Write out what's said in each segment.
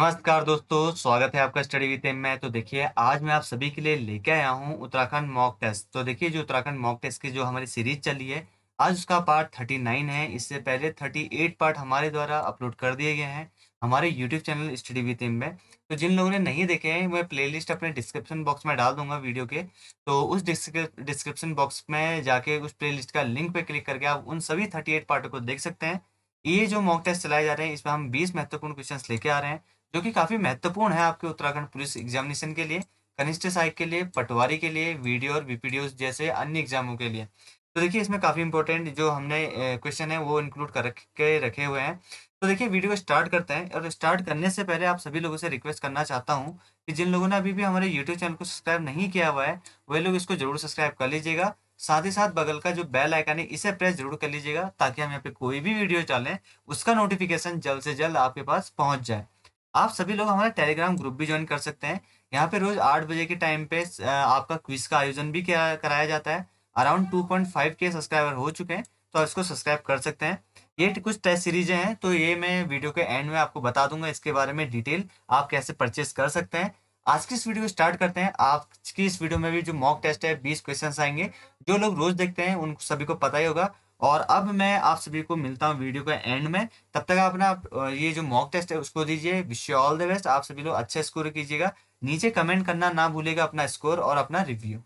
नमस्कार दोस्तों स्वागत है आपका स्टडी विद में तो देखिए आज मैं आप सभी के लिए लेके आया हूँ उत्तराखंड मॉक टेस्ट तो देखिए जो उत्तराखंड मॉक टेस्ट की जो हमारी सीरीज चली है आज उसका पार्ट थर्टी नाइन है इससे पहले थर्टी एट पार्ट हमारे द्वारा अपलोड कर दिए गए हैं हमारे यूट्यूब चैनल स्टडी विद में तो जिन लोगों ने नहीं देखे हैं मैं प्ले अपने डिस्क्रिप्शन बॉक्स में डाल दूंगा वीडियो के तो उस डिस्क्रिप्शन बॉक्स में जाके उस प्ले का लिंक पे क्लिक करके आप उन सभी थर्टी एट पार्टों को देख सकते हैं ये जो मॉक टेस्ट चलाए जा रहे हैं इसमें हम बीस महत्वपूर्ण क्वेश्चन लेके आ रहे हैं जो कि काफ़ी महत्वपूर्ण है आपके उत्तराखंड पुलिस एग्जामिनेशन के लिए कनिष्ठ सहायक के लिए पटवारी के लिए वीडियो और बीपीडीओ जैसे अन्य एग्जामों के लिए तो देखिए इसमें काफ़ी इंपॉर्टेंट जो हमने क्वेश्चन है वो इंक्लूड कर रखे रखे हुए हैं तो देखिए वीडियो स्टार्ट करते हैं और स्टार्ट करने से पहले आप सभी लोगों से रिक्वेस्ट करना चाहता हूँ कि जिन लोगों ने अभी भी हमारे यूट्यूब चैनल को सब्सक्राइब नहीं किया हुआ है वह लोग इसको जरूर सब्सक्राइब कर लीजिएगा साथ ही साथ बगल का जो बेल आइकन है इसे प्रेस जरूर कर लीजिएगा ताकि हम यहाँ पे कोई भी वीडियो डालें उसका नोटिफिकेशन जल्द से जल्द आपके पास पहुंच जाए आप सभी लोग हमारा टेलीग्राम ग्रुप भी ज्वाइन कर सकते हैं यहाँ पे रोज आठ बजे के टाइम पे आपका क्विज का आयोजन भी किया कराया जाता है अराउंड टू पॉइंट फाइव के सब्सक्राइबर हो चुके हैं तो आप इसको सब्सक्राइब कर सकते हैं ये कुछ टेस्ट सीरीजें हैं तो ये मैं वीडियो के एंड में आपको बता दूंगा इसके बारे में डिटेल आप कैसे परचेस कर सकते हैं आज की इस वीडियो को स्टार्ट करते हैं आज की इस वीडियो में भी जो मॉक टेस्ट है बीस क्वेश्चन आएंगे जो लोग रोज देखते हैं उन सभी को पता ही होगा और अब मैं आप सभी को मिलता हूँ वीडियो के एंड में तब तक ना ये जो मॉक टेस्ट है उसको दीजिए wish you all the best आप सभी लोग अच्छा स्कोर कीजिएगा नीचे कमेंट करना ना भूलेगा अपना स्कोर और अपना रिव्यू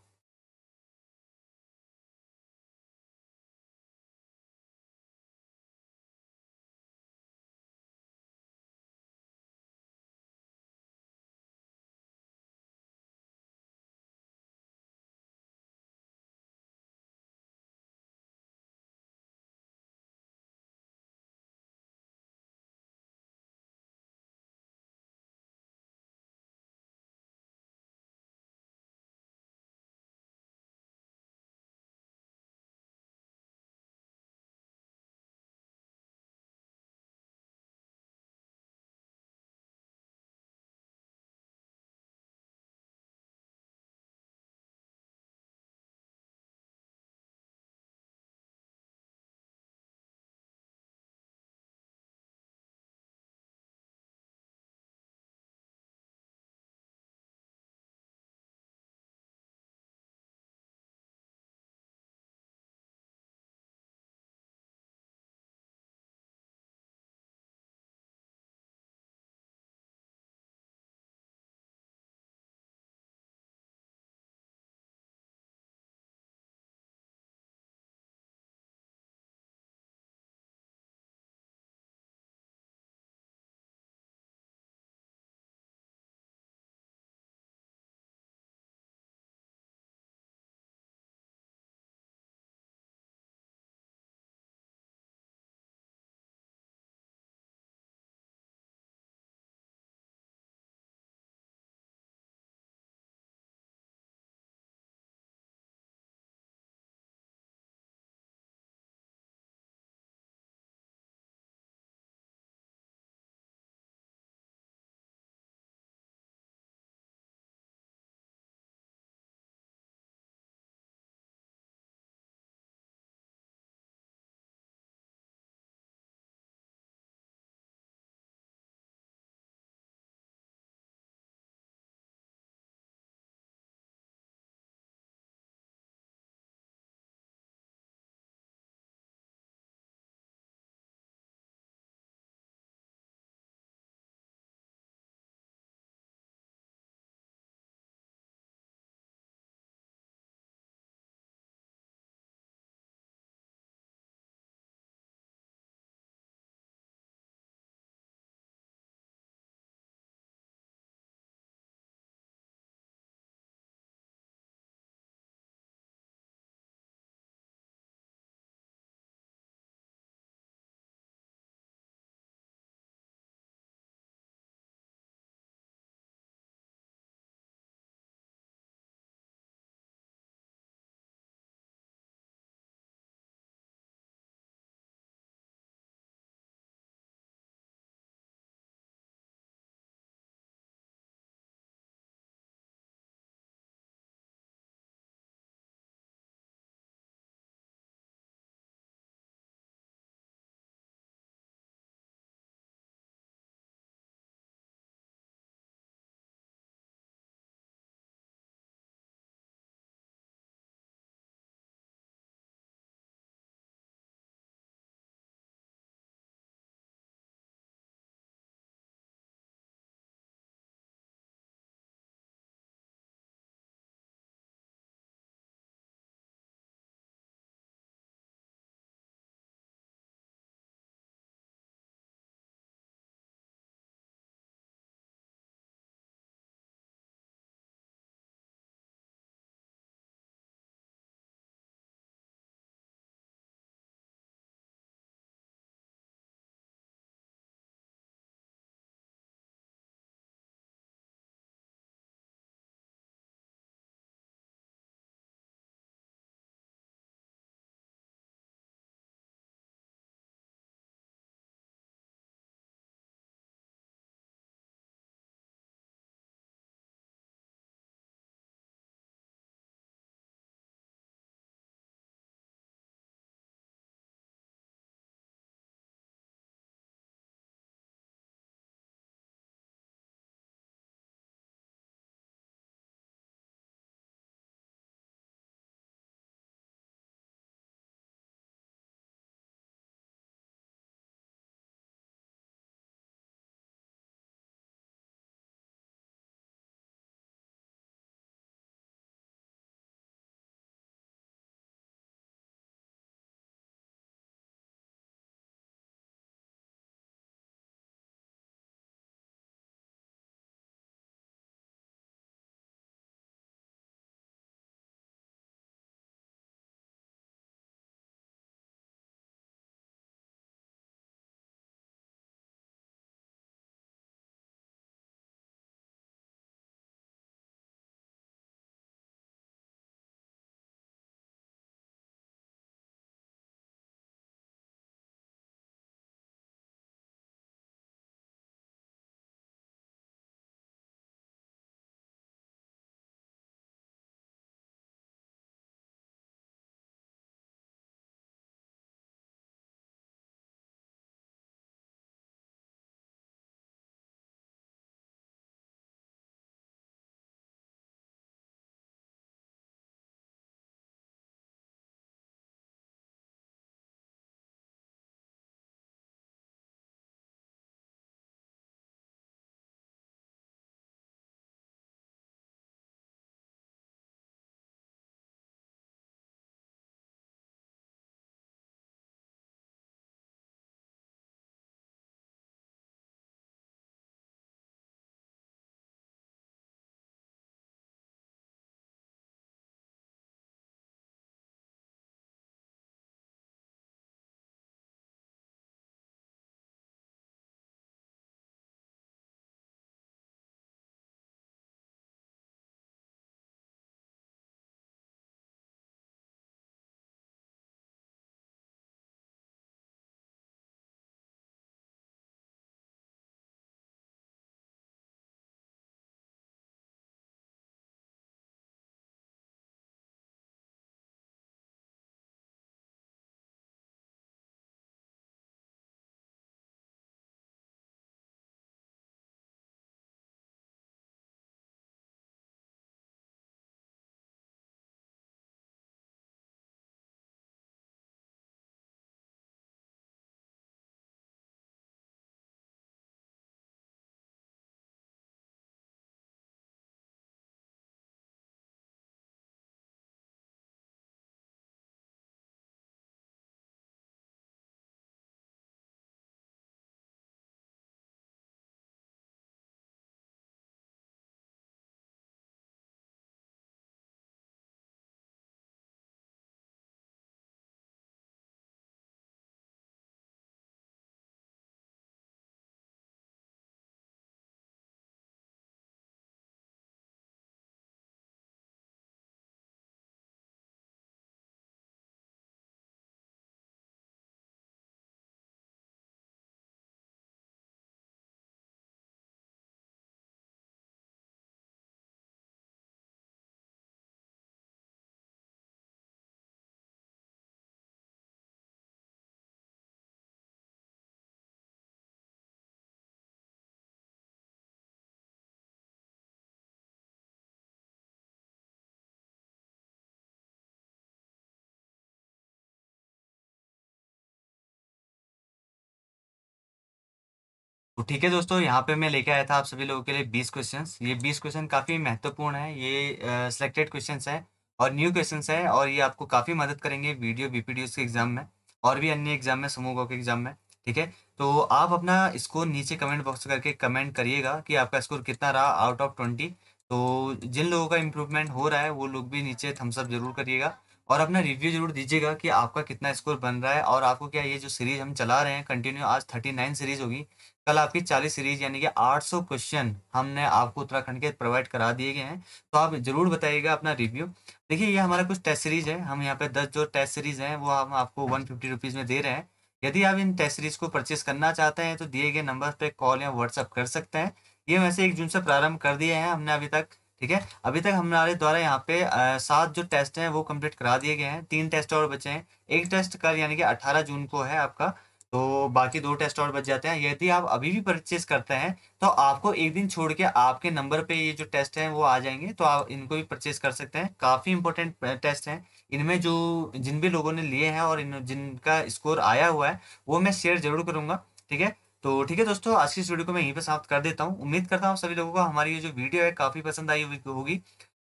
तो ठीक है दोस्तों यहाँ पे मैं लेके आया था आप सभी लोगों के लिए 20 क्वेश्चंस ये 20 क्वेश्चन काफ़ी महत्वपूर्ण है ये सिलेक्टेड क्वेश्चंस है और न्यू क्वेश्चंस है और ये आपको काफ़ी मदद करेंगे वीडियो बीपीडीओ के एग्जाम में और भी अन्य एग्जाम में समूह के एग्जाम में ठीक है तो आप अपना स्कोर नीचे कमेंट बॉक्स करके कमेंट करिएगा कि आपका स्कोर कितना रहा आउट ऑफ ट्वेंटी तो जिन लोगों का इम्प्रूवमेंट हो रहा है वो लोग भी नीचे थम्सअप जरूर करिएगा और अपना रिव्यू जरूर दीजिएगा कि आपका कितना स्कोर बन रहा है और आपको क्या ये जो सीरीज हम चला रहे हैं कंटिन्यू आज थर्टी नाइन सीरीज होगी कल आपकी चालीस सीरीज यानी कि 800 क्वेश्चन हमने आपको उत्तराखंड के प्रोवाइड करा दिए गए हैं तो आप जरूर बताइएगा अपना रिव्यू देखिए ये हमारा कुछ टेस्ट सीरीज है हम यहाँ पे 10 जो टेस्ट सीरीज हैं वो हम आपको वन फिफ्टी में दे रहे हैं यदि आप इन टेस्ट सीरीज को परचेस करना चाहते हैं तो दिए गए नंबर पर कॉल या व्हाट्सअप कर सकते हैं ये वैसे एक जून से प्रारंभ कर दिए हैं हमने अभी तक ठीक है अभी तक हमारे द्वारा यहाँ पे सात जो टेस्ट हैं वो कम्प्लीट करा दिए गए हैं तीन टेस्ट और बचे हैं एक टेस्ट कल यानी कि अठारह जून को है आपका तो बाकी दो टेस्ट और बच जाते हैं यदि आप अभी भी परचेज करते हैं तो आपको एक दिन छोड़ के आपके नंबर पे ये जो टेस्ट हैं वो आ जाएंगे तो आप इनको भी परचेज कर सकते हैं काफ़ी इंपॉर्टेंट टेस्ट हैं इनमें जो जिन भी लोगों ने लिए हैं और इन जिनका स्कोर आया हुआ है वो मैं शेयर जरूर करूंगा ठीक है तो ठीक है दोस्तों आज की इस वीडियो को मैं यहीं पर समाप्त कर देता हूँ उम्मीद करता हूँ सभी लोगों को हमारी ये जो वीडियो है काफ़ी पसंद आई होगी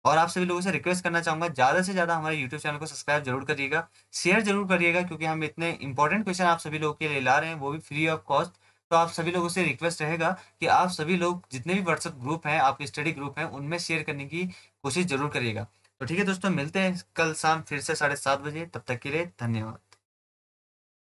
और आप सभी लोगों से रिक्वेस्ट करना चाहूंगा ज्यादा से ज्यादा हमारे यूट्यूब चैनल को सब्सक्राइब जरूर करिएगा शेयर जरूर करिएगा क्योंकि हम इतने इंपॉर्टेंट क्वेश्चन आप सभी लोगों के लिए ला रहे हैं वो भी फ्री ऑफ कॉस्ट तो आप सभी लोगों से रिक्वेस्ट रहेगा कि आप सभी लोग जितने भी व्हाट्सएप ग्रुप हैं आपके स्टडी ग्रुप हैं उनमें शेयर करने की कोशिश जरूर करिएगा तो ठीक है दोस्तों मिलते हैं कल शाम फिर से साढ़े सात बजे तब तक के लिए धन्यवाद